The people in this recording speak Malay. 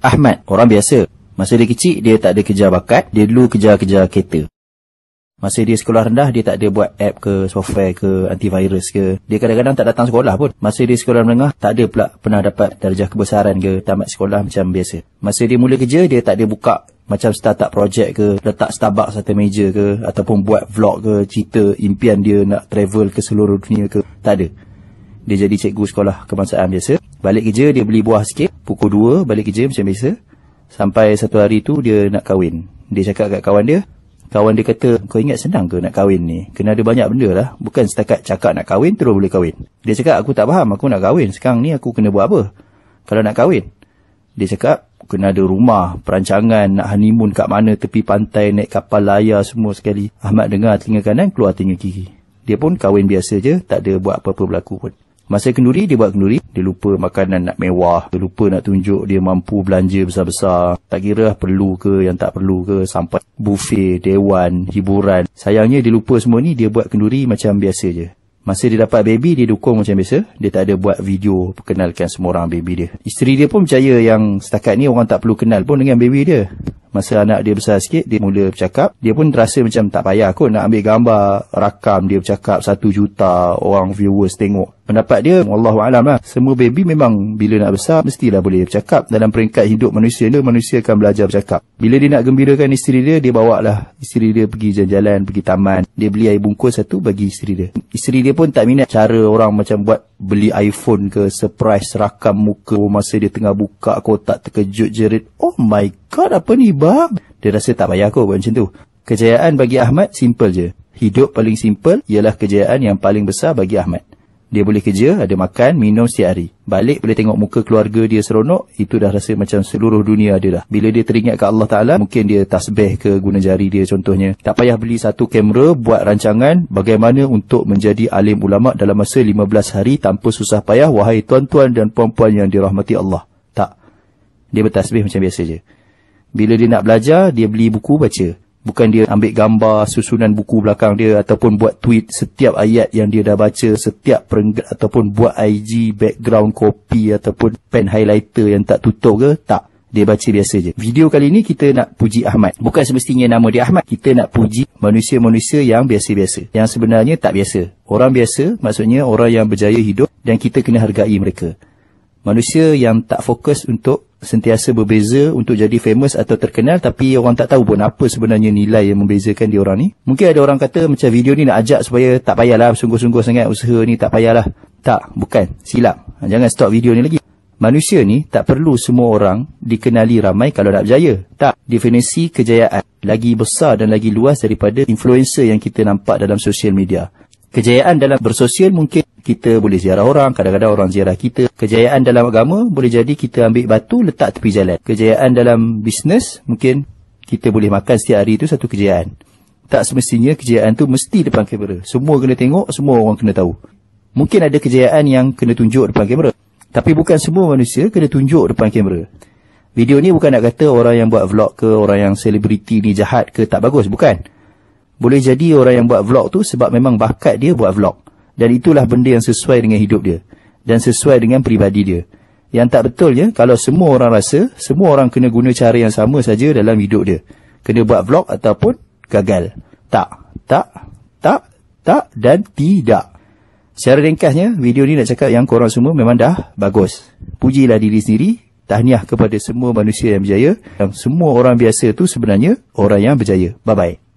Ahmad, orang biasa. Masa dia kecil, dia tak ada kejar bakat, dia dulu kejar-kejar kereta. Masa dia sekolah rendah, dia tak ada buat app ke, software ke, antivirus ke. Dia kadang-kadang tak datang sekolah pun. Masa dia sekolah menengah, tak ada pula pernah dapat darjah kebesaran ke, tamat sekolah macam biasa. Masa dia mula kerja, dia tak ada buka macam startup project ke, letak Starbucks satu meja ke, ataupun buat vlog ke, cerita impian dia nak travel ke seluruh dunia ke. Tak ada. Dia jadi cikgu sekolah kebangsaan biasa. Balik kerja dia beli buah sikit Pukul 2 balik kerja macam biasa Sampai satu hari tu dia nak kahwin Dia cakap kat kawan dia Kawan dia kata kau ingat senang ke nak kahwin ni Kena ada banyak benda lah Bukan setakat cakap nak kahwin terus boleh kahwin Dia cakap aku tak faham aku nak kahwin Sekarang ni aku kena buat apa Kalau nak kahwin Dia cakap kena ada rumah Perancangan nak honeymoon kat mana Tepi pantai naik kapal layar semua sekali Ahmad dengar telinga kanan keluar telinga kiri dia pun kahwin biasa je, tak ada buat apa-apa berlaku pun. Masa kenduri, dia buat kenduri. Dia lupa makanan nak mewah. Dia lupa nak tunjuk dia mampu belanja besar-besar. Tak kira perlu ke yang tak perlu ke. Sampai bufet, dewan, hiburan. Sayangnya dia lupa semua ni, dia buat kenduri macam biasa je. Masa dia dapat baby, dia dukung macam biasa. Dia tak ada buat video perkenalkan semua orang baby dia. Isteri dia pun percaya yang setakat ni orang tak perlu kenal pun dengan baby dia masa anak dia besar sikit dia mula bercakap dia pun terasa macam tak payah aku nak ambil gambar rakam dia bercakap satu juta orang viewers tengok pendapat dia Allah alam lah semua baby memang bila nak besar mestilah boleh bercakap dalam peringkat hidup manusia dia manusia akan belajar bercakap bila dia nak gembirakan isteri dia dia bawa lah isteri dia pergi jalan-jalan pergi taman dia beli air bungkus satu bagi isteri dia isteri dia pun tak minat cara orang macam buat beli iPhone ke surprise rakam muka oh, masa dia tengah buka kotak terkejut jerit oh my god apa ni bang dia rasa tak payah kau buat macam tu kejayaan bagi Ahmad simple je hidup paling simple ialah kejayaan yang paling besar bagi Ahmad dia boleh kerja, ada makan, minum setiap hari. Balik boleh tengok muka keluarga dia seronok, itu dah rasa macam seluruh dunia dia dah. Bila dia teringat ke Allah Ta'ala, mungkin dia tasbih ke guna jari dia contohnya. Tak payah beli satu kamera, buat rancangan bagaimana untuk menjadi alim ulama' dalam masa 15 hari tanpa susah payah, wahai tuan-tuan dan puan-puan yang dirahmati Allah. Tak. Dia bertasbih macam biasa je. Bila dia nak belajar, dia beli buku baca bukan dia ambil gambar susunan buku belakang dia ataupun buat tweet setiap ayat yang dia dah baca setiap perenggan ataupun buat IG background copy ataupun pen highlighter yang tak tutup ke tak dia baca biasa je. Video kali ni kita nak puji Ahmad. Bukan semestinya nama dia Ahmad. Kita nak puji manusia-manusia yang biasa-biasa. Yang sebenarnya tak biasa. Orang biasa maksudnya orang yang berjaya hidup dan kita kena hargai mereka. Manusia yang tak fokus untuk sentiasa berbeza untuk jadi famous atau terkenal tapi orang tak tahu pun apa sebenarnya nilai yang membezakan dia orang ni. Mungkin ada orang kata macam video ni nak ajak supaya tak payahlah sungguh-sungguh sangat usaha ni tak payahlah. Tak, bukan. Silap. Ha, jangan stop video ni lagi. Manusia ni tak perlu semua orang dikenali ramai kalau nak berjaya. Tak, definisi kejayaan lagi besar dan lagi luas daripada influencer yang kita nampak dalam social media. Kejayaan dalam bersosial mungkin kita boleh ziarah orang, kadang-kadang orang ziarah kita. Kejayaan dalam agama boleh jadi kita ambil batu letak tepi jalan. Kejayaan dalam bisnes mungkin kita boleh makan setiap hari itu satu kejayaan. Tak semestinya kejayaan tu mesti depan kamera. Semua kena tengok, semua orang kena tahu. Mungkin ada kejayaan yang kena tunjuk depan kamera. Tapi bukan semua manusia kena tunjuk depan kamera. Video ni bukan nak kata orang yang buat vlog ke, orang yang selebriti ni jahat ke, tak bagus. Bukan. Bukan boleh jadi orang yang buat vlog tu sebab memang bakat dia buat vlog. Dan itulah benda yang sesuai dengan hidup dia. Dan sesuai dengan peribadi dia. Yang tak betul je, kalau semua orang rasa, semua orang kena guna cara yang sama saja dalam hidup dia. Kena buat vlog ataupun gagal. Tak, tak, tak, tak dan tidak. Secara ringkasnya, video ni nak cakap yang korang semua memang dah bagus. Pujilah diri sendiri. Tahniah kepada semua manusia yang berjaya. Yang semua orang biasa tu sebenarnya orang yang berjaya. Bye-bye.